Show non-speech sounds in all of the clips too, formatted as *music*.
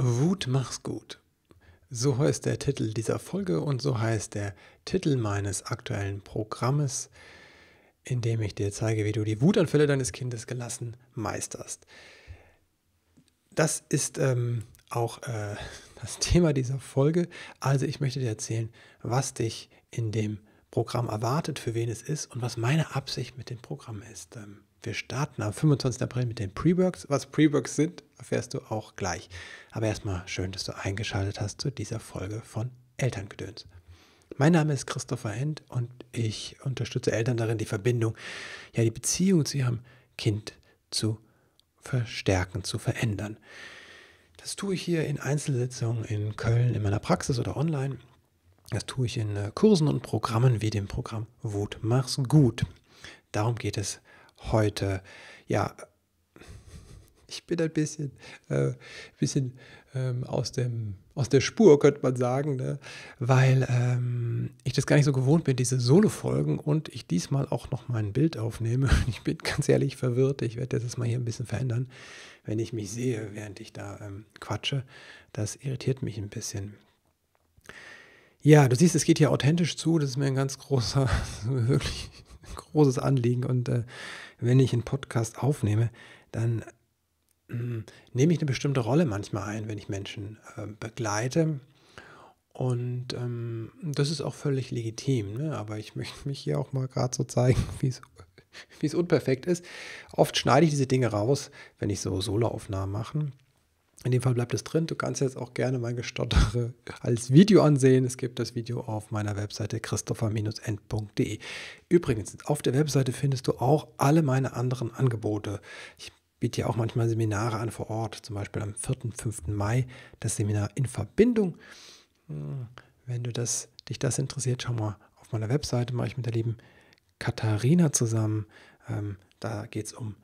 Wut mach's gut. So heißt der Titel dieser Folge und so heißt der Titel meines aktuellen Programmes, in dem ich dir zeige, wie du die Wutanfälle deines Kindes gelassen meisterst. Das ist ähm, auch äh, das *laughs* Thema dieser Folge. Also ich möchte dir erzählen, was dich in dem Programm erwartet, für wen es ist und was meine Absicht mit dem Programm ist. Ähm, wir starten am 25. April mit den Pre-Works. Was Pre-Works sind, erfährst du auch gleich. Aber erstmal schön, dass du eingeschaltet hast zu dieser Folge von Elterngedöns. Mein Name ist Christopher End und ich unterstütze Eltern darin, die Verbindung, ja die Beziehung zu ihrem Kind zu verstärken, zu verändern. Das tue ich hier in Einzelsitzungen in Köln in meiner Praxis oder online. Das tue ich in äh, Kursen und Programmen wie dem Programm Wut mach's gut. Darum geht es heute. Ja, ich bin ein bisschen, äh, bisschen ähm, aus, dem, aus der Spur, könnte man sagen, ne? weil ähm, ich das gar nicht so gewohnt bin, diese Solo-Folgen und ich diesmal auch noch mein Bild aufnehme. *laughs* Ich bin ganz ehrlich verwirrt. Ich werde das mal hier ein bisschen verändern, wenn ich mich sehe, während ich da ähm, quatsche. Das irritiert mich ein bisschen. Ja, du siehst, es geht hier authentisch zu. Das ist mir ein ganz großer, *laughs* wirklich großes Anliegen. Und äh, wenn ich einen Podcast aufnehme, dann mh, hm, nehme ich eine bestimmte Rolle manchmal ein, wenn ich Menschen äh, begleite. Und ähm, das ist auch völlig legitim. Ne? Aber ich möchte mich hier auch mal gerade so zeigen, *laughs* wie es unperfekt ist. Oft schneide ich diese Dinge raus, wenn ich so Soloaufnahmen mache. In dem Fall bleibt es drin. Du kannst jetzt auch gerne mein Gestottere *laughs* als Video ansehen. Es gibt das Video auf meiner Webseite christopher-end.de. Übrigens, auf der Webseite findest du auch alle meine anderen Angebote. Ich biete ja auch manchmal Seminare an vor Ort, zum Beispiel am 4. und 5. Mai das Seminar in Verbindung. Hm, wenn du das, dich das interessiert, schau mal auf meiner Webseite, mache ich mit der lieben Katharina zusammen. Ähm, da geht es um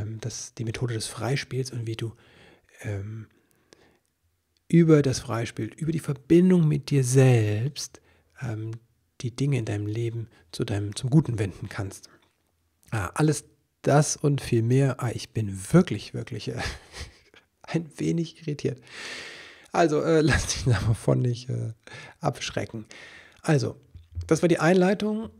ähm, das, die Methode des Freispiels und wie du ähm, über das Freispiel, über die Verbindung mit dir selbst ähm, die Dinge in deinem Leben zu deinem, zum Guten wenden kannst. Ah, alles das und viel mehr. Ah, ich bin wirklich, wirklich äh, *laughs* ein wenig irritiert. Also äh, *laughs* lass dich davon nicht äh, abschrecken. Also, das war die Einleitung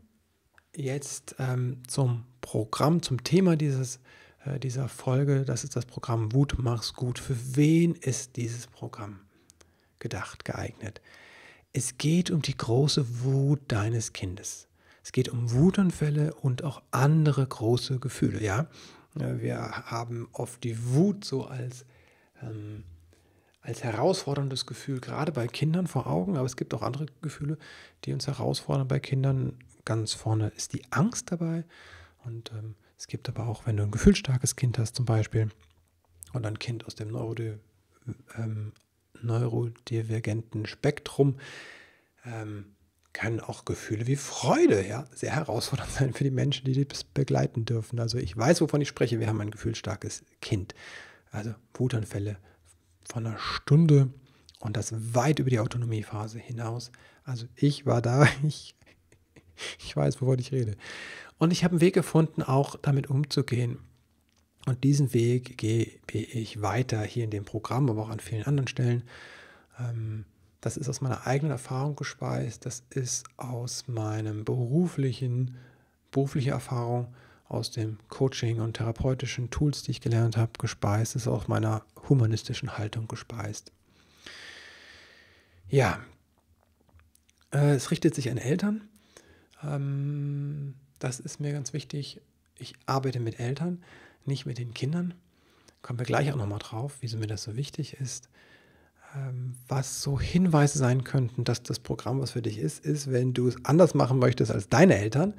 jetzt ähm, zum Programm, zum Thema dieses äh, dieser Folge. Das ist das Programm Wut mach's gut. Für wen ist dieses Programm gedacht, geeignet? Es geht um die große Wut deines Kindes. Es geht um Wutanfälle und auch andere große Gefühle. Ja, wir haben oft die Wut so als ähm, als herausforderndes Gefühl, gerade bei Kindern vor Augen, aber es gibt auch andere Gefühle, die uns herausfordern bei Kindern. Ganz vorne ist die Angst dabei und ähm, es gibt aber auch, wenn du ein gefühlstarkes Kind hast zum Beispiel und ein Kind aus dem Neurode ähm, neurodivergenten Spektrum, ähm, können auch Gefühle wie Freude ja, sehr herausfordernd *laughs* sein für die Menschen, die das begleiten dürfen. Also ich weiß, wovon ich spreche. Wir haben ein gefühlsstarkes Kind. Also Wutanfälle von einer Stunde und das weit über die Autonomiephase hinaus. Also ich war da, *laughs* ich *laughs* ich weiß, wovon ich rede. Und ich habe einen Weg gefunden, auch damit umzugehen. Und diesen Weg gehe ich weiter hier in dem Programm, aber auch an vielen anderen Stellen. Ähm, das ist aus meiner eigenen Erfahrung gespeist, das ist aus meinem beruflichen, berufliche Erfahrung, aus dem Coaching und therapeutischen Tools, die ich gelernt habe, gespeist, das ist auch meiner humanistischen Haltung gespeist. Ja, äh, es richtet sich an Eltern ähm, das ist mir ganz wichtig. Ich arbeite mit Eltern, nicht mit den Kindern. Kommen wir gleich auch nochmal drauf, wieso mir das so wichtig ist. Ähm, was so Hinweise sein könnten, dass das Programm was für dich ist, ist, wenn du es anders machen möchtest als deine Eltern.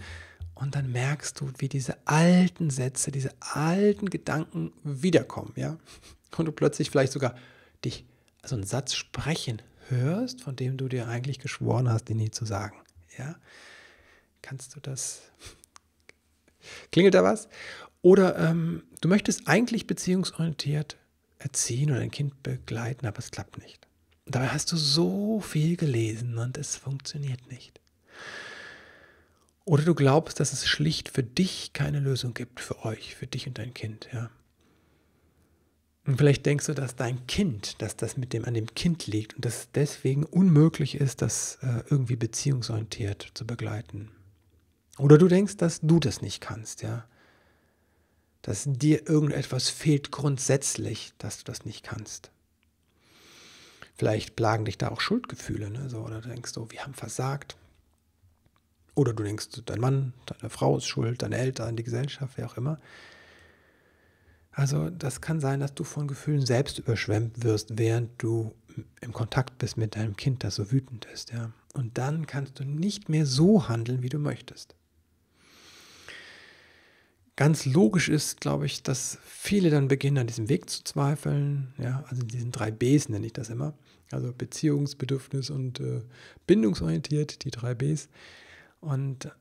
Und dann merkst du, wie diese alten Sätze, diese alten Gedanken wiederkommen, ja. Und du plötzlich vielleicht sogar dich, also einen Satz sprechen hörst, von dem du dir eigentlich geschworen hast, den nie zu sagen, ja. Kannst du das? Klingelt da was? Oder ähm, du möchtest eigentlich beziehungsorientiert erziehen oder ein Kind begleiten, aber es klappt nicht. Und dabei hast du so viel gelesen und es funktioniert nicht. Oder du glaubst, dass es schlicht für dich keine Lösung gibt, für euch, für dich und dein Kind, ja. Und vielleicht denkst du, dass dein Kind, dass das mit dem an dem Kind liegt und dass es deswegen unmöglich ist, das äh, irgendwie beziehungsorientiert zu begleiten. Oder du denkst, dass du das nicht kannst, ja. Dass dir irgendetwas fehlt grundsätzlich, dass du das nicht kannst. Vielleicht plagen dich da auch Schuldgefühle, ne? so, oder du denkst so, oh, wir haben versagt. Oder du denkst, dein Mann, deine Frau ist schuld, deine Eltern, die Gesellschaft, wer auch immer. Also das kann sein, dass du von Gefühlen selbst überschwemmt wirst, während du im Kontakt bist mit deinem Kind, das so wütend ist. Ja? Und dann kannst du nicht mehr so handeln, wie du möchtest ganz logisch ist, glaube ich, dass viele dann beginnen, an diesem Weg zu zweifeln. Ja, also diesen drei Bs nenne ich das immer. Also Beziehungsbedürfnis und äh, bindungsorientiert, die drei Bs. Und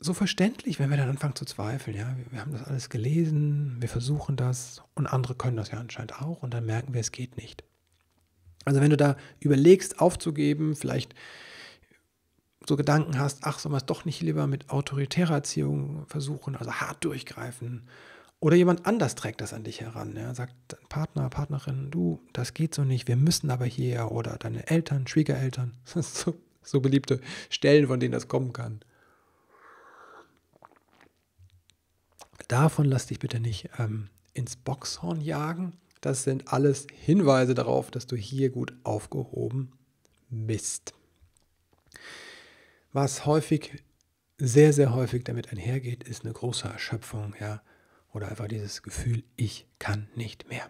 so verständlich, wenn wir dann anfangen zu zweifeln. Ja, wir, wir haben das alles gelesen, wir versuchen das und andere können das ja anscheinend auch und dann merken wir, es geht nicht. Also wenn du da überlegst, aufzugeben, vielleicht so Gedanken hast, ach, soll man es doch nicht lieber mit autoritärer Erziehung versuchen, also hart durchgreifen. Oder jemand anders trägt das an dich heran. Ja, sagt Partner, Partnerin, du, das geht so nicht, wir müssen aber hier oder deine Eltern, Schwiegereltern. *laughs* so, so beliebte Stellen, von denen das kommen kann. Davon lass dich bitte nicht ähm, ins Boxhorn jagen. Das sind alles Hinweise darauf, dass du hier gut aufgehoben bist. Was häufig, sehr, sehr häufig damit einhergeht, ist eine große Erschöpfung, ja, oder einfach dieses Gefühl, ich kann nicht mehr.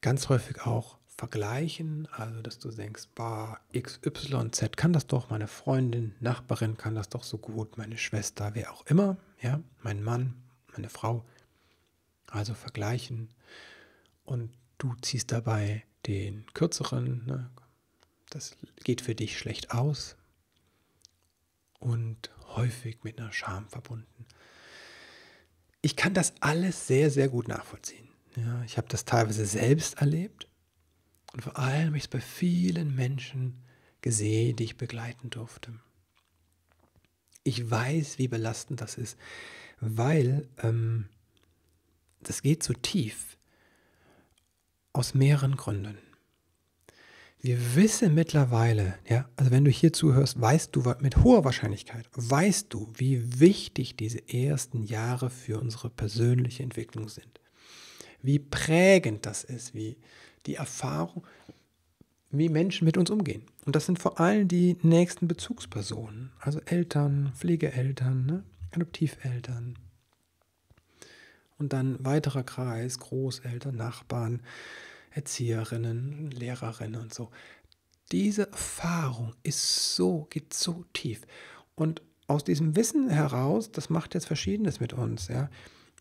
Ganz häufig auch vergleichen, also dass du denkst, bah, XYZ kann das doch, meine Freundin, Nachbarin kann das doch so gut, meine Schwester, wer auch immer, ja, mein Mann, meine Frau. Also vergleichen und du ziehst dabei den kürzeren, ne? das geht für dich schlecht aus, und häufig mit einer Scham verbunden. Ich kann das alles sehr, sehr gut nachvollziehen. Ja, ich habe das teilweise selbst erlebt und vor allem habe ich es bei vielen Menschen gesehen, die ich begleiten durfte. Ich weiß, wie belastend das ist, weil ähm, das geht so tief aus mehreren Gründen. Wir wissen mittlerweile, ja, also wenn du hier zuhörst, weißt du mit hoher Wahrscheinlichkeit, weißt du, wie wichtig diese ersten Jahre für unsere persönliche Entwicklung sind. Wie prägend das ist, wie die Erfahrung, wie Menschen mit uns umgehen. Und das sind vor allem die nächsten Bezugspersonen, also Eltern, Pflegeeltern, ne? Adoptiveltern. Und dann weiterer Kreis, Großeltern, Nachbarn, Erzieherinnen, Lehrerinnen und so. Diese Erfahrung ist so, geht so tief. Und aus diesem Wissen heraus, das macht jetzt Verschiedenes mit uns. Ja.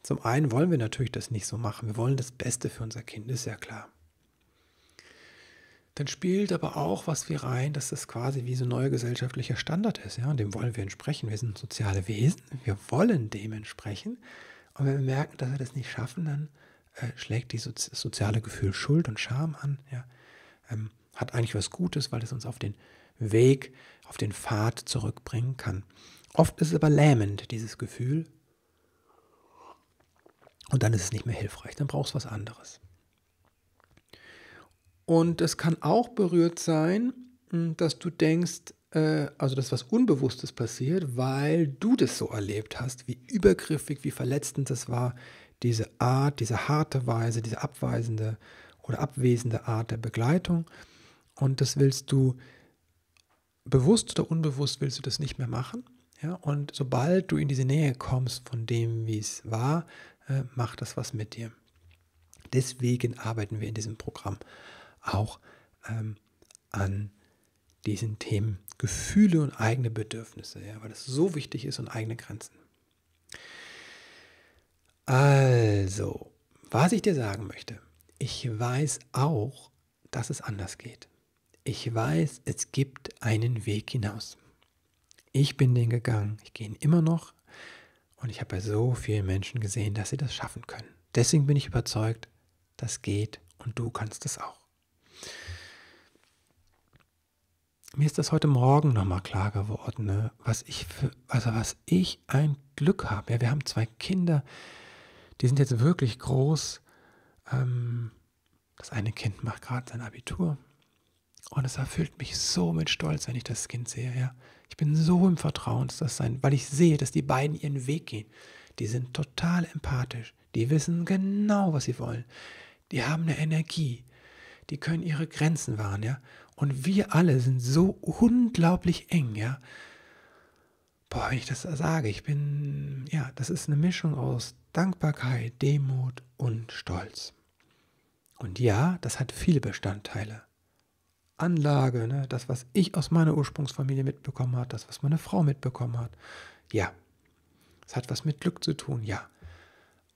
Zum einen wollen wir natürlich das nicht so machen. Wir wollen das Beste für unser Kind, ist ja klar. Dann spielt aber auch was wir rein, dass das quasi wie so ein neuer gesellschaftlicher Standard ist. Ja. Und dem wollen wir entsprechen. Wir sind soziale Wesen. Wir wollen dem entsprechen. Und wenn wir merken, dass wir das nicht schaffen, dann schlägt dieses soziale Gefühl Schuld und Scham an. Ja? Ähm, hat eigentlich was Gutes, weil es uns auf den Weg, auf den Pfad zurückbringen kann. Oft ist es aber lähmend, dieses Gefühl. Und dann ist es nicht mehr hilfreich, dann brauchst du was anderes. Und es kann auch berührt sein, hm, dass du denkst, äh, also dass was Unbewusstes passiert, weil du das so erlebt hast, wie übergriffig, wie verletzend das war, diese Art, diese harte Weise, diese abweisende oder abwesende Art der Begleitung. Und das willst du bewusst oder unbewusst willst du das nicht mehr machen. Ja? Und sobald du in diese Nähe kommst von dem, wie es war, äh, macht das was mit dir. Deswegen arbeiten wir in diesem Programm auch ähm, an diesen Themen Gefühle und eigene Bedürfnisse, ja, weil es so wichtig ist und eigene Grenzen. Also, was ich dir sagen möchte, ich weiß auch, dass es anders geht. Ich weiß, es gibt einen Weg hinaus. Ich bin den gegangen, ich gehe ihn immer noch und ich habe bei so vielen Menschen gesehen, dass sie das schaffen können. Deswegen bin ich überzeugt, das geht und du kannst es auch. Mir ist das heute Morgen nochmal klar geworden, ne? was, ich für, also was ich ein Glück habe. Ja, wir haben zwei Kinder, die sind jetzt wirklich groß. Ähm, das eine Kind macht gerade sein Abitur. Und es erfüllt mich so mit Stolz, wenn ich das Kind sehe. Ja. Ich bin so im Vertrauen, dass das sein, weil ich sehe, dass die beiden ihren Weg gehen. Die sind total empathisch. Die wissen genau, was sie wollen. Die haben eine Energie. Die können ihre Grenzen wahren, ja. Und wir alle sind so unglaublich eng, ja. Boah, wenn ich das sage, ich bin, ja, das ist eine Mischung aus Dankbarkeit, Demut und Stolz. Und ja, das hat viele Bestandteile. Anlage, ne? das, was ich aus meiner Ursprungsfamilie mitbekommen habe, das, was meine Frau mitbekommen hat. Ja, es hat was mit Glück zu tun, ja.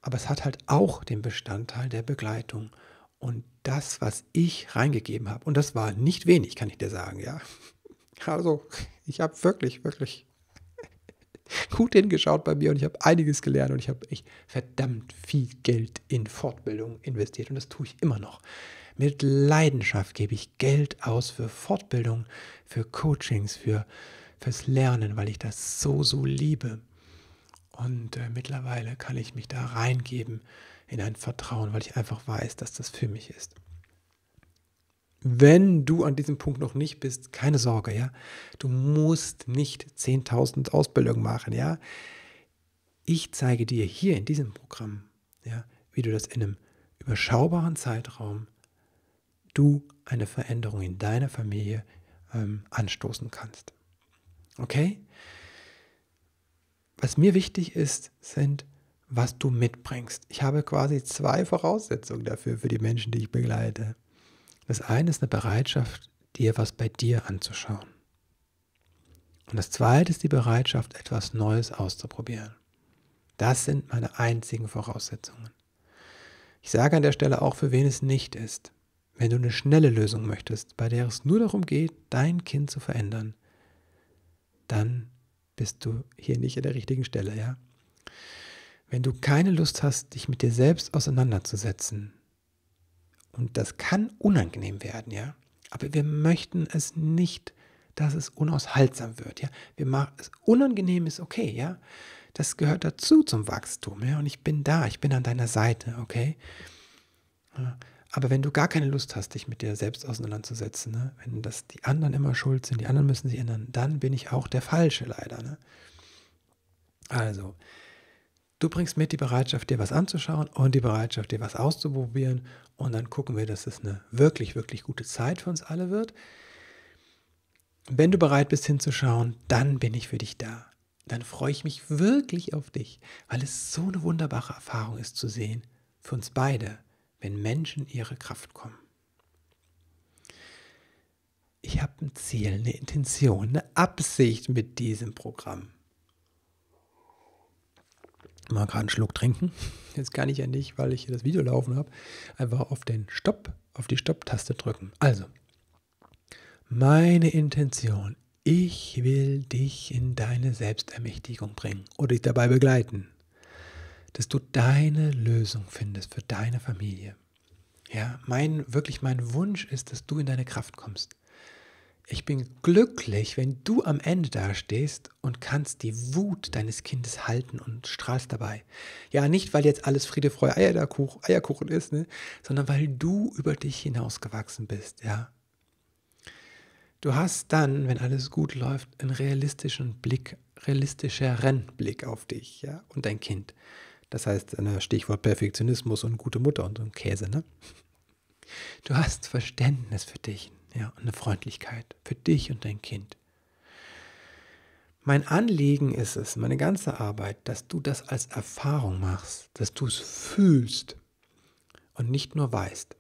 Aber es hat halt auch den Bestandteil der Begleitung und das, was ich reingegeben habe. Und das war nicht wenig, kann ich dir sagen, ja. *laughs* Also, ich habe wirklich, wirklich *laughs* gut hingeschaut bei mir und ich habe einiges gelernt und ich habe echt verdammt viel Geld in Fortbildung investiert und das tue ich immer noch. Mit Leidenschaft gebe ich Geld aus für Fortbildung, für Coachings, für fürs Lernen, weil ich das so so liebe. Und äh, mittlerweile kann ich mich da reingeben in ein Vertrauen, weil ich einfach weiß, dass das für mich ist. Wenn du an diesem Punkt noch nicht bist, keine Sorge, ja. Du musst nicht 10.000 Ausbildungen machen, ja. Ich zeige dir hier in diesem Programm, ja, wie du das in einem überschaubaren Zeitraum du eine Veränderung in deiner Familie ähm, anstoßen kannst. Okay? Was mir wichtig ist, sind, was du mitbringst. Ich habe quasi zwei Voraussetzungen dafür für die Menschen, die ich begleite. Das eine ist eine Bereitschaft, dir was bei dir anzuschauen. Und das zweite ist die Bereitschaft, etwas Neues auszuprobieren. Das sind meine einzigen Voraussetzungen. Ich sage an der Stelle auch, für wen es nicht ist. Wenn du eine schnelle Lösung möchtest, bei der es nur darum geht, dein Kind zu verändern, dann bist du hier nicht an der richtigen Stelle, ja? Wenn du keine Lust hast, dich mit dir selbst auseinanderzusetzen, und das kann unangenehm werden, ja. Aber wir möchten es nicht, dass es unaushaltsam wird, ja. Wir machen es unangenehm ist okay, ja. Das gehört dazu zum Wachstum, ja. Und ich bin da, ich bin an deiner Seite, okay. Ja. Aber wenn du gar keine Lust hast, dich mit dir selbst auseinanderzusetzen, ne? wenn das die anderen immer schuld sind, die anderen müssen sich ändern, dann bin ich auch der Falsche leider. Ne? Also, Du bringst mit die Bereitschaft, dir was anzuschauen und die Bereitschaft, dir was auszuprobieren. Und dann gucken wir, dass es eine wirklich, wirklich gute Zeit für uns alle wird. Wenn du bereit bist hinzuschauen, dann bin ich für dich da. Dann freue ich mich wirklich auf dich, weil es so eine wunderbare Erfahrung ist zu sehen, für uns beide, wenn Menschen ihre Kraft kommen. Ich habe ein Ziel, eine Intention, eine Absicht mit diesem Programm mal gerade einen Schluck trinken. Jetzt kann ich ja nicht, weil ich hier das Video laufen habe, einfach auf den Stopp, auf die Stopp-Taste drücken. Also, meine Intention, ich will dich in deine Selbstermächtigung bringen oder dich dabei begleiten, dass du deine Lösung findest für deine Familie. Ja, mein, wirklich mein Wunsch ist, dass du in deine Kraft kommst. Ich bin glücklich, wenn du am Ende dastehst und kannst die Wut deines Kindes halten und strahlst dabei. Ja, nicht, weil jetzt alles Friede, Freude, Eierkuchen, Eierkuchen ist, ne? sondern weil du über dich hinausgewachsen bist, ja. Du hast dann, wenn alles gut läuft, einen realistischen Blick, realistischer Rennblick auf dich, ja, und dein Kind. Das heißt, ne, Stichwort Perfektionismus und gute Mutter und so ein Käse, ne? Du hast Verständnis für dich, ja, und eine Freundlichkeit für dich und dein Kind. Mein Anliegen ist es, meine ganze Arbeit, dass du das als Erfahrung machst, dass du es fühlst und nicht nur weißt.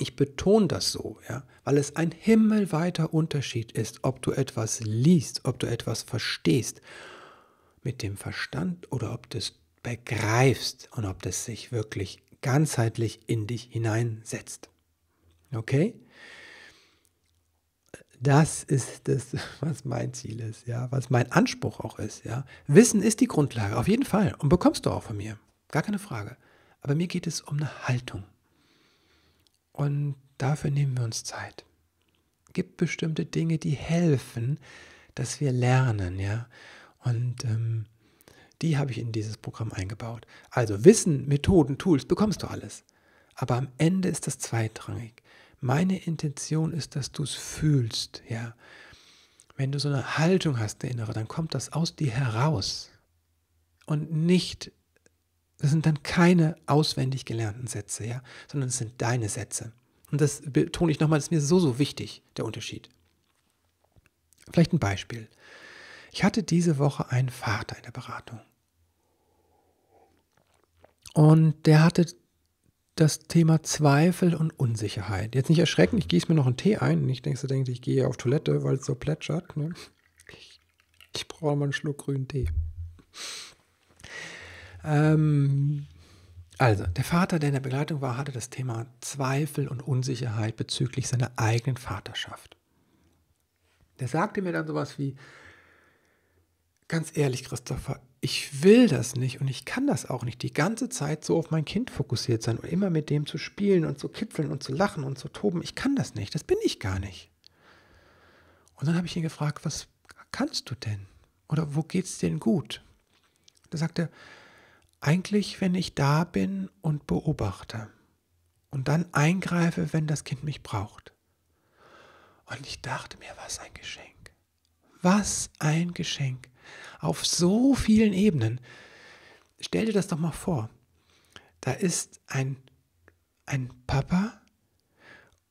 Ich betone das so, ja, weil es ein himmelweiter Unterschied ist, ob du etwas liest, ob du etwas verstehst mit dem Verstand oder ob du es begreifst und ob das sich wirklich ganzheitlich in dich hineinsetzt. Okay? Das ist das, *laughs* was mein Ziel ist, ja, was mein Anspruch auch ist, ja. Wissen ist die Grundlage, auf jeden Fall. Und bekommst du auch von mir. Gar keine Frage. Aber mir geht es um eine Haltung. Und dafür nehmen wir uns Zeit. Gibt bestimmte Dinge, die helfen, dass wir lernen, ja. Und ähm, die habe ich in dieses Programm eingebaut. Also Wissen, Methoden, Tools bekommst du alles. Aber am Ende ist das zweitrangig. Meine Intention ist, dass du es fühlst, ja. Wenn du so eine Haltung hast, der Innere, dann kommt das aus dir heraus. Und nicht, das sind dann keine auswendig gelernten Sätze, ja, sondern es sind deine Sätze. Und das betone ich nochmal, das ist mir so, so wichtig, der Unterschied. Vielleicht ein Beispiel. Ich hatte diese Woche einen Vater in der Beratung. Und der hatte das Thema Zweifel und Unsicherheit. Jetzt nicht erschrecken, ich gieße mir noch einen Tee ein. Nicht denkst du, denkst, ich gehe auf Toilette, weil es so plätschert. Ne? Ich, ich brauche mal einen Schluck grünen Tee. Ähm, also, der Vater, der in der Begleitung war, hatte das Thema Zweifel und Unsicherheit bezüglich seiner eigenen Vaterschaft. Der sagte mir dann sowas wie, ganz ehrlich, Christopher, ich will das nicht und ich kann das auch nicht, die ganze Zeit so auf mein Kind fokussiert sein und immer mit dem zu spielen und zu kitzeln und zu lachen und zu toben. Ich kann das nicht, das bin ich gar nicht. Und dann habe ich ihn gefragt, was kannst du denn? Oder wo geht's denn gut? Da sagte er, eigentlich, wenn ich da bin und beobachte und dann eingreife, wenn das Kind mich braucht. Und ich dachte mir, was ein Geschenk. Was ein Geschenk auf so vielen Ebenen. Stell dir das doch mal vor. Da ist ein, ein Papa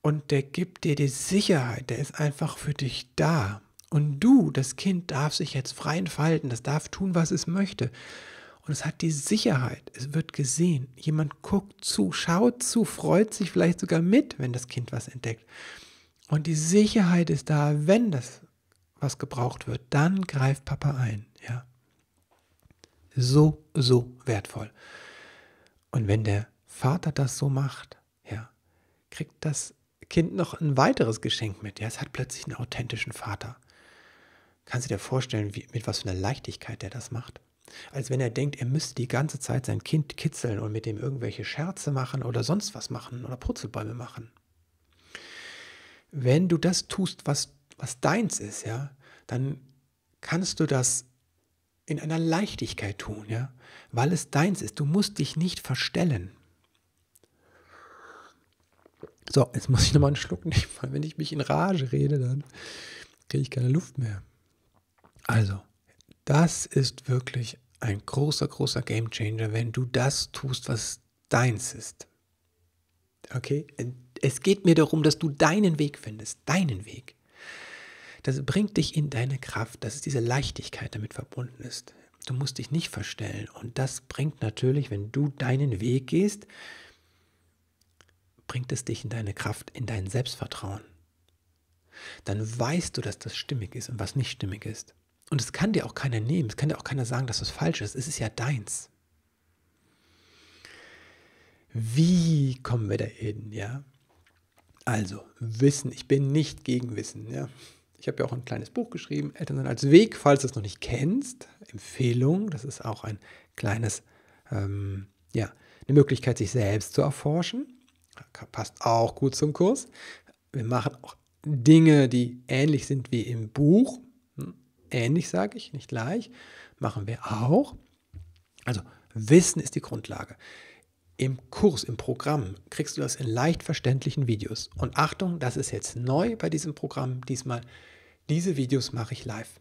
und der gibt dir die Sicherheit, der ist einfach für dich da. Und du, das Kind, darf sich jetzt frei entfalten, das darf tun, was es möchte. Und es hat die Sicherheit, es wird gesehen. Jemand guckt zu, schaut zu, freut sich vielleicht sogar mit, wenn das Kind was entdeckt. Und die Sicherheit ist da, wenn das was gebraucht wird, dann greift Papa ein. Ja. So, so wertvoll. Und wenn der Vater das so macht, ja, kriegt das Kind noch ein weiteres Geschenk mit. Ja, es hat plötzlich einen authentischen Vater. Kannst du dir vorstellen, wie, mit was für einer Leichtigkeit der das macht? Als wenn er denkt, er müsste die ganze Zeit sein Kind kitzeln und mit dem irgendwelche Scherze machen oder sonst was machen oder Purzelbäume machen. Wenn du das tust, was was deins ist, ja, dann kannst du das in einer Leichtigkeit tun, ja, weil es deins ist. Du musst dich nicht verstellen. So, jetzt muss ich nochmal einen Schluck nehmen, weil wenn ich mich in Rage rede, dann kriege ich keine Luft mehr. Also, das ist wirklich ein großer, großer Game Changer, wenn du das tust, was deins ist. Okay? Es geht mir darum, dass du deinen Weg findest, deinen Weg das bringt dich in deine Kraft, dass diese Leichtigkeit damit verbunden ist. Du musst dich nicht verstellen. Und das bringt natürlich, wenn du deinen Weg gehst, bringt es dich in deine Kraft, in dein Selbstvertrauen. Dann weißt du, dass das stimmig ist und was nicht stimmig ist. Und es kann dir auch keiner nehmen, es kann dir auch keiner sagen, dass das falsch ist. Es ist ja deins. Wie kommen wir da hin, ja? Also, Wissen, ich bin nicht gegen Wissen, ja. Ich habe ja auch ein kleines Buch geschrieben, Elternsein als Weg, falls du es noch nicht kennst. Empfehlung, das ist auch ein kleines, ähm, ja, eine Möglichkeit, sich selbst zu erforschen. Passt auch gut zum Kurs. Wir machen auch Dinge, die ähnlich sind wie im Buch. Hm, ähnlich sage ich, nicht gleich. Machen wir auch. Also Wissen ist die Grundlage. Im Kurs, im Programm kriegst du das in leicht verständlichen Videos. Und Achtung, das ist jetzt neu bei diesem Programm diesmal. Diese Videos mache ich live.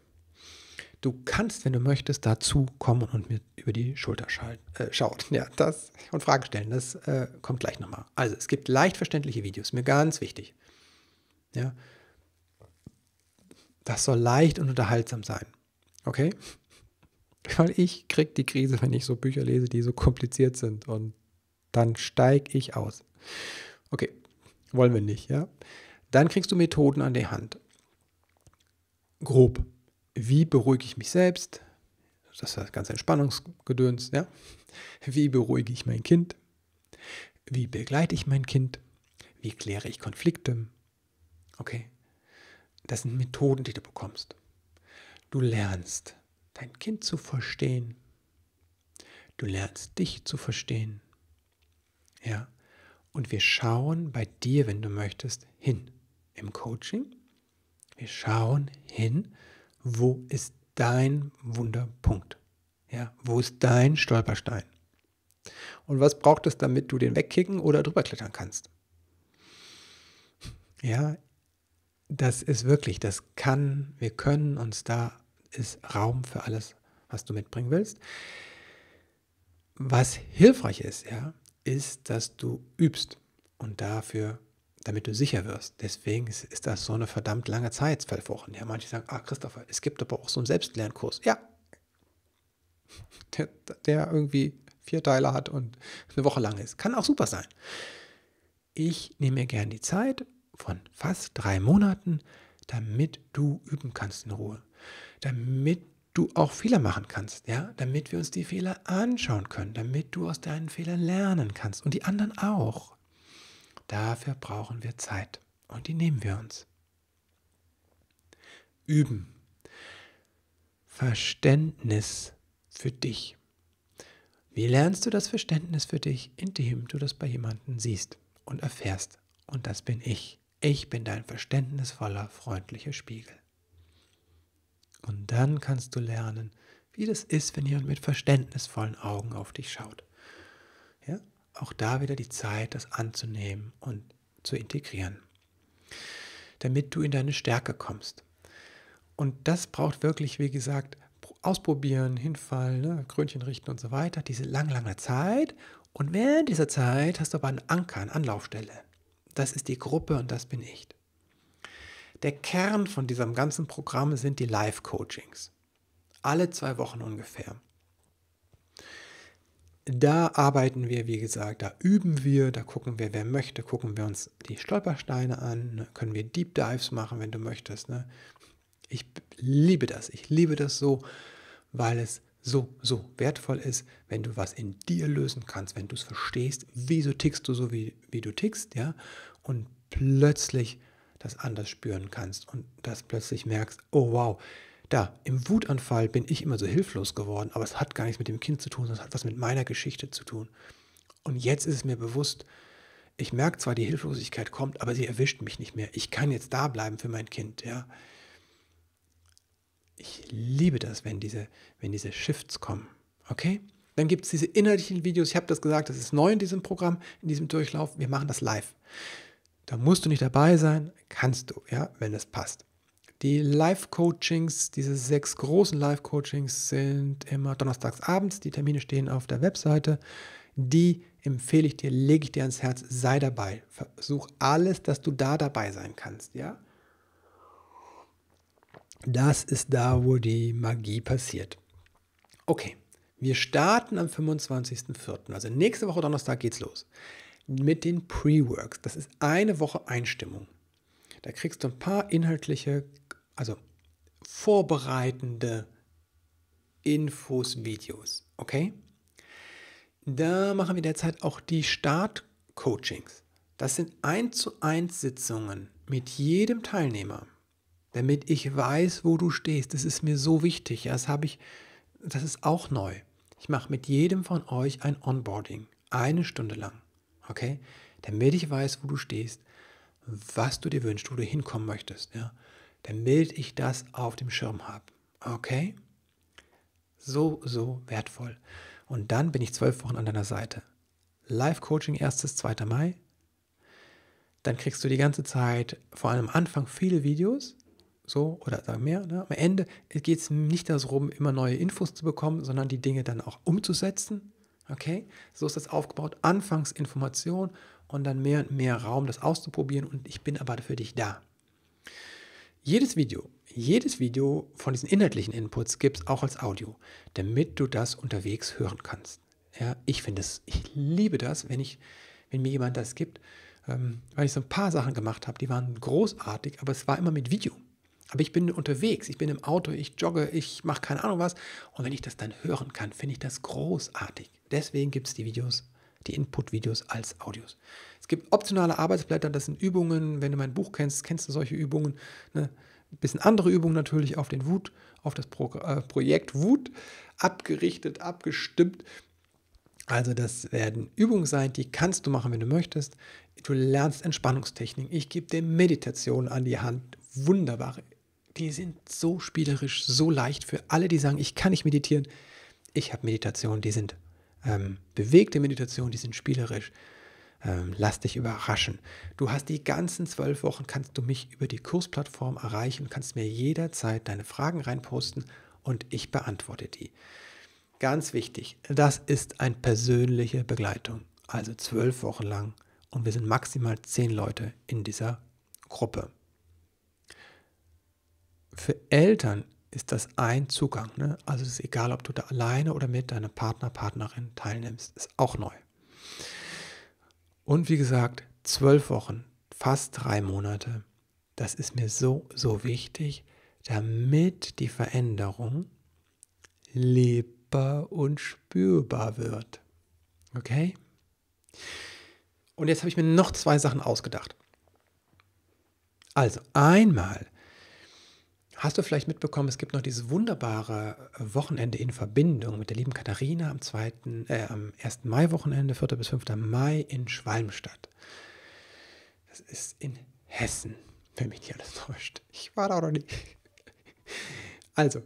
Du kannst, wenn du möchtest, dazu kommen und mir über die Schulter schalten, äh, ja, das, und Fragen stellen. Das äh, kommt gleich nochmal. Also, es gibt leicht verständliche Videos, mir ganz wichtig. Ja. Das soll leicht und unterhaltsam sein. Okay? *laughs* Weil ich krieg die Krise, wenn ich so Bücher lese, die so kompliziert sind und dann steige ich aus. Okay, wollen wir nicht, ja? Dann kriegst du Methoden an die Hand. Grob. Wie beruhige ich mich selbst? Das ist das ganze Entspannungsgedöns, ja? Wie beruhige ich mein Kind? Wie begleite ich mein Kind? Wie kläre ich Konflikte? Okay. Das sind Methoden, die du bekommst. Du lernst, dein Kind zu verstehen. Du lernst, dich zu verstehen. Ja. Und wir schauen bei dir, wenn du möchtest, hin. Im Coaching. Wir schauen hin, wo ist dein Wunderpunkt? Ja, wo ist dein Stolperstein? Und was braucht es, damit du den wegkicken oder drüber klettern kannst? Ja, das ist wirklich, das kann, wir können uns da, ist Raum für alles, was du mitbringen willst. Was hilfreich ist, ja, ist, dass du übst und dafür, damit du sicher wirst. Deswegen ist, das so eine verdammt lange Zeit, zwölf Wochen. Ja, manche sagen, ah, Christopher, es gibt aber auch so einen Selbstlernkurs. Ja, der, der irgendwie vier Teile hat und eine Woche lang ist. Kann auch super sein. Ich nehme mir gern die Zeit von fast drei Monaten, damit du üben kannst in Ruhe. Damit du auch Fehler machen kannst, ja, damit wir uns die Fehler anschauen können, damit du aus deinen Fehlern lernen kannst und die anderen auch. Dafür brauchen wir Zeit und die nehmen wir uns. Üben. Verständnis für dich. Wie lernst du das Verständnis für dich, indem du das bei jemandem siehst und erfährst? Und das bin ich. Ich bin dein verständnisvoller, freundlicher Spiegel. Und dann kannst du lernen, wie das ist, wenn jemand mit verständnisvollen Augen auf dich schaut. Ja? Auch da wieder die Zeit, das anzunehmen und zu integrieren, damit du in deine Stärke kommst. Und das braucht wirklich, wie gesagt, ausprobieren, hinfallen, ne? Krönchen richten und so weiter, diese lang, lange Zeit. Und während dieser Zeit hast du aber einen Anker, eine Anlaufstelle. Das ist die Gruppe und das bin ich. Der Kern von diesem ganzen Programm sind die Live-Coachings. Alle zwei Wochen ungefähr. Da arbeiten wir, wie gesagt, da üben wir, da gucken wir, wer möchte, gucken wir uns die Stolpersteine an, ne? können wir Deep Dives machen, wenn du möchtest. Ne? Ich liebe das, ich liebe das so, weil es so, so wertvoll ist, wenn du was in dir lösen kannst, wenn du es verstehst, wieso tickst du so, wie, wie du tickst, ja, und plötzlich das anders spüren kannst und das plötzlich merkst, oh wow, da, im Wutanfall bin ich immer so hilflos geworden, aber es hat gar nichts mit dem Kind zu tun, sondern es hat was mit meiner Geschichte zu tun. Und jetzt ist es mir bewusst, ich merke zwar, die Hilflosigkeit kommt, aber sie erwischt mich nicht mehr. Ich kann jetzt da bleiben für mein Kind, ja. Ich liebe das, wenn diese, wenn diese Shifts kommen. Okay? Dann gibt es diese inhaltlichen Videos. Ich habe das gesagt, das ist neu in diesem Programm, in diesem Durchlauf. Wir machen das live. Da musst du nicht dabei sein, kannst du, ja, wenn es passt. Die Live-Coachings, diese sechs großen Live-Coachings sind immer donnerstags abends. Die Termine stehen auf der Webseite. Die empfehle ich dir, lege ich dir ans Herz, sei dabei. Versuch alles, dass du da dabei sein kannst, ja? Das ist da, wo die Magie passiert. Okay, wir starten am 25.04. Also nächste Woche Donnerstag geht's los mit den Pre-Works. Das ist eine Woche Einstimmung. Da kriegst du ein paar inhaltliche, also vorbereitende Infos, Videos. Okay? Da machen wir derzeit auch die Start-Coachings. Das sind 1 zu 1 Sitzungen mit jedem Teilnehmer, damit ich weiß, wo du stehst. Das ist mir so wichtig. Das habe ich, das ist auch neu. Ich mache mit jedem von euch ein Onboarding, eine Stunde lang okay? Damit ich weiß, wo du stehst, was du dir wünschst, wo du hinkommen möchtest, ja? Damit ich das auf dem Schirm habe, okay? So, so wertvoll. Und dann bin ich zwölf Wochen an deiner Seite. Live-Coaching 1. 2. Mai. Dann kriegst du die ganze Zeit, vor allem am Anfang, viele Videos, so oder sagen mehr. Ne? Am Ende geht es nicht darum, immer neue Infos zu bekommen, sondern die Dinge dann auch umzusetzen. Okay, so ist das aufgebaut. Anfangs Information und dann mehr und mehr Raum, das auszuprobieren und ich bin aber für dich da. Jedes Video, jedes Video von diesen inhaltlichen Inputs gibt es auch als Audio, damit du das unterwegs hören kannst. Ja, ich finde es, ich liebe das, wenn ich, wenn mir jemand das gibt, ähm, weil ich so ein paar Sachen gemacht habe, die waren großartig, aber es war immer mit Video. Aber ich bin unterwegs, ich bin im Auto, ich jogge, ich mache keine Ahnung was. Und wenn ich das dann hören kann, finde ich das großartig. Deswegen gibt es die Videos, die Input-Videos als Audios. Es gibt optionale Arbeitsblätter, das sind Übungen. Wenn du mein Buch kennst, kennst du solche Übungen. Ne? Ein bisschen andere Übungen natürlich auf den Wut, auf das Pro äh, Projekt Wut abgerichtet, abgestimmt. Also das werden Übungen sein, die kannst du machen, wenn du möchtest. Du lernst Entspannungstechniken. Ich gebe dir Meditation an die Hand. Wunderbare die sind so spielerisch, so leicht für alle, die sagen, ich kann nicht meditieren. Ich habe Meditationen, die sind ähm, bewegte Meditationen, die sind spielerisch. Ähm, lass dich überraschen. Du hast die ganzen zwölf Wochen, kannst du mich über die Kursplattform erreichen, kannst mir jederzeit deine Fragen reinposten und ich beantworte die. Ganz wichtig, das ist eine persönliche Begleitung, also zwölf Wochen lang und wir sind maximal zehn Leute in dieser Gruppe. Für Eltern ist das ein Zugang. Ne? Also es ist egal, ob du da alleine oder mit deiner Partner, Partnerin teilnimmst, ist auch neu. Und wie gesagt, zwölf Wochen, fast drei Monate, das ist mir so, so wichtig, damit die Veränderung lebbar und spürbar wird. Okay? Und jetzt habe ich mir noch zwei Sachen ausgedacht. Also einmal Hast du vielleicht mitbekommen, es gibt noch dieses wunderbare äh, Wochenende in Verbindung mit der lieben Katharina am, 2., äh, am 1. Mai-Wochenende, 4. bis 5. Mai in Schwalmstadt. Das ist in Hessen, wenn mich nicht alles täuscht. Ich war da noch nie. Also,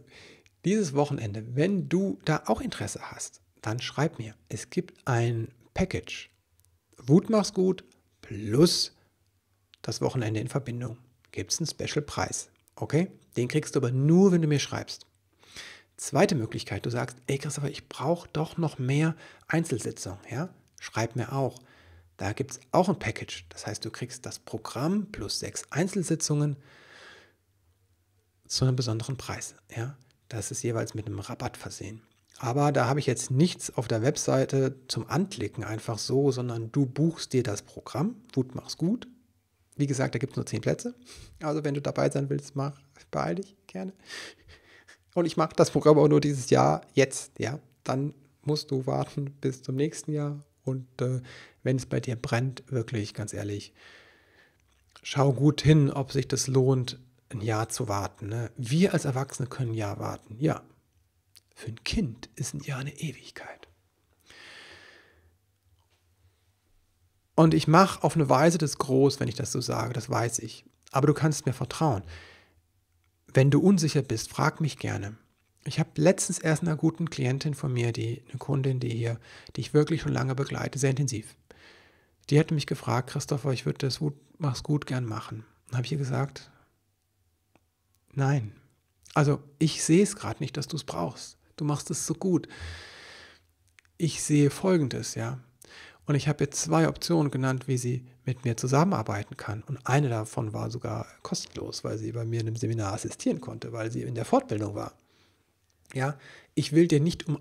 dieses Wochenende, wenn du da auch Interesse hast, dann schreib mir. Es gibt ein Package. Wut mach's gut plus das Wochenende in Verbindung. Gibt es einen Special-Preis. Okay? Den kriegst du aber nur, wenn du mir schreibst. Zweite Möglichkeit, du sagst, ey Christopher, ich brauche doch noch mehr Einzelsitzungen. Ja? Schreib mir auch. Da gibt es auch ein Package. Das heißt, du kriegst das Programm plus sechs Einzelsitzungen zu einem besonderen Preis. Ja? Das ist jeweils mit einem Rabatt versehen. Aber da habe ich jetzt nichts auf der Webseite zum Anklicken einfach so, sondern du buchst dir das Programm. Gut, mach's gut. Wie gesagt, da gibt es nur zehn Plätze. Also wenn du dabei sein willst, mach Beeil dich gerne. Und ich mache das Programm auch nur dieses Jahr jetzt, ja. Dann musst du warten bis zum nächsten Jahr. Und äh, wenn es bei dir brennt, wirklich, ganz ehrlich, schau gut hin, ob sich das lohnt, ein Jahr zu warten. Ne? Wir als Erwachsene können ein Jahr warten, ja. Für ein Kind ist ein Jahr eine Ewigkeit. Und ich mache auf eine Weise das groß, wenn ich das so sage, das weiß ich. Aber du kannst mir vertrauen. Wenn du unsicher bist, frag mich gerne. Ich habe letztens erst einer guten Klientin von mir, die eine Kundin, die hier, die ich wirklich schon lange begleite, sehr intensiv. Die hatte mich gefragt, Christopher, ich würde das gut, mach's gut gern machen. Dann habe ich ihr gesagt, nein. Also ich sehe es gerade nicht, dass du es brauchst. Du machst es so gut. Ich sehe folgendes, ja. Und ich habe jetzt zwei Optionen genannt, wie sie mit mir zusammenarbeiten kann. Und eine davon war sogar kostenlos, weil sie bei mir in einem Seminar assistieren konnte, weil sie in der Fortbildung war. Ja, ich will dir nicht um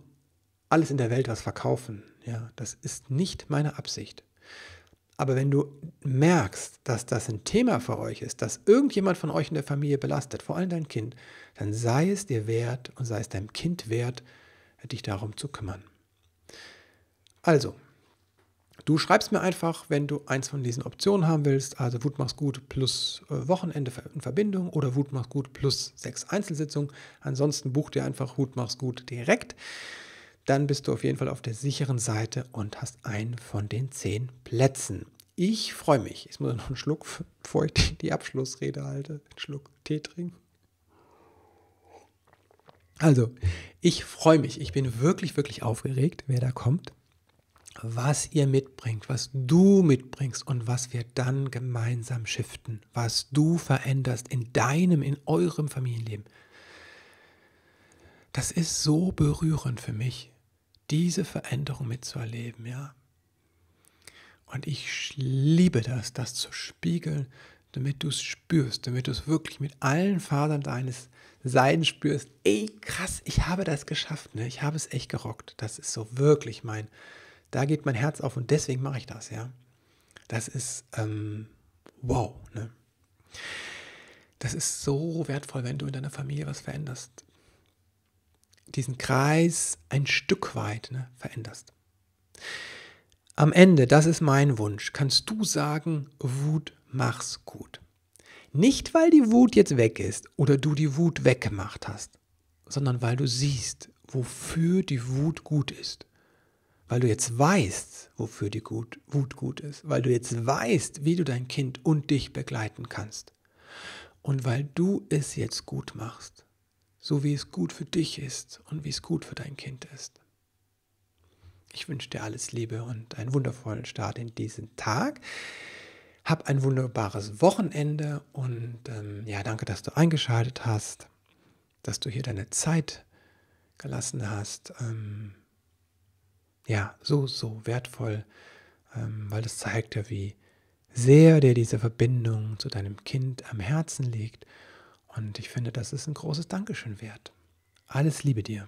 alles in der Welt was verkaufen. Ja, das ist nicht meine Absicht. Aber wenn du merkst, dass das ein Thema für euch ist, dass irgendjemand von euch in der Familie belastet, vor allem dein Kind, dann sei es dir wert und sei es deinem Kind wert, dich darum zu kümmern. Also, Du schreibst mir einfach, wenn du eins von diesen Optionen haben willst, also Wut machst gut plus äh, Wochenende in Verbindung oder Wut machst gut plus sechs Einzelsitzungen. Ansonsten buch dir einfach Wut machst gut direkt. Dann bist du auf jeden Fall auf der sicheren Seite und hast einen von den zehn Plätzen. Ich freue mich. Ich muss noch einen Schluck, *laughs* bevor ich die, die Abschlussrede halte, einen Schluck Tee trinken. Also, ich freue mich. Ich bin wirklich, wirklich aufgeregt, wer da kommt was ihr mitbringt, was du mitbringst und was wir dann gemeinsam shiften, was du veränderst in deinem, in eurem Familienleben. Das ist so berührend für mich, diese Veränderung mitzuerleben, ja. Und ich liebe das, das zu spiegeln, damit du es spürst, damit du es wirklich mit allen Fasern deines Seins spürst. Ey, krass, ich habe das geschafft, ne? Ich habe es echt gerockt. Das ist so wirklich mein, da geht mein Herz auf und deswegen mache ich das, ja. Das ist ähm, wow, ne? Das ist so wertvoll, wenn du in deiner Familie was veränderst. Diesen Kreis ein Stück weit ne, veränderst. Am Ende, das ist mein Wunsch, kannst du sagen, Wut mach's gut. Nicht, weil die Wut jetzt weg ist oder du die Wut weggemacht hast, sondern weil du siehst, wofür die Wut gut ist weil du jetzt weißt, wofür die gut, Wut gut ist, weil du jetzt weißt, wie du dein Kind und dich begleiten kannst. Und weil du es jetzt gut machst, so wie es gut für dich ist und wie es gut für dein Kind ist. Ich wünsche dir alles Liebe und einen wundervollen Start in diesen Tag. Hab ein wunderbares Wochenende und ähm, ja, danke, dass du eingeschaltet hast, dass du hier deine Zeit gelassen hast. Ähm, ja, so, so wertvoll, ähm, weil es zeigt ja, wie sehr dir diese Verbindung zu deinem Kind am Herzen liegt. Und ich finde, das ist ein großes Dankeschön wert. Alles Liebe dir.